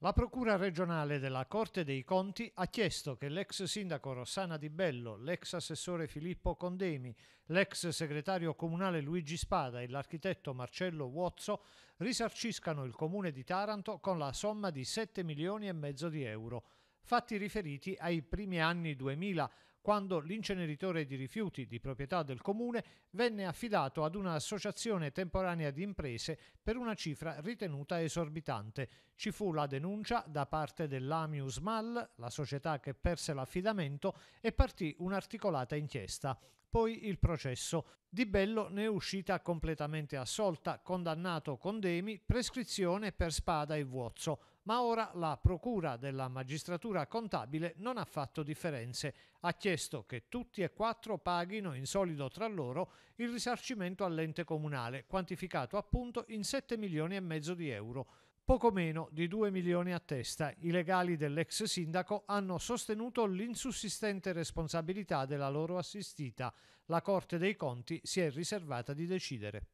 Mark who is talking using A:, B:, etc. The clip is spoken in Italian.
A: La Procura regionale della Corte dei Conti ha chiesto che l'ex sindaco Rossana Di Bello, l'ex assessore Filippo Condemi, l'ex segretario comunale Luigi Spada e l'architetto Marcello Uozzo risarciscano il comune di Taranto con la somma di 7 milioni e mezzo di euro, fatti riferiti ai primi anni 2000, quando l'inceneritore di rifiuti di proprietà del comune venne affidato ad un'associazione temporanea di imprese per una cifra ritenuta esorbitante. Ci fu la denuncia da parte dell'Amius Mal, la società che perse l'affidamento, e partì un'articolata inchiesta. Poi il processo. Di Bello ne è uscita completamente assolta, condannato con Demi, prescrizione per Spada e Vuozzo, ma ora la Procura della Magistratura Contabile non ha fatto differenze. Ha chiesto che tutti e quattro paghino in solido tra loro il risarcimento all'ente comunale, quantificato appunto in 7 milioni e mezzo di euro. Poco meno di 2 milioni a testa, i legali dell'ex sindaco hanno sostenuto l'insussistente responsabilità della loro assistita. La Corte dei Conti si è riservata di decidere.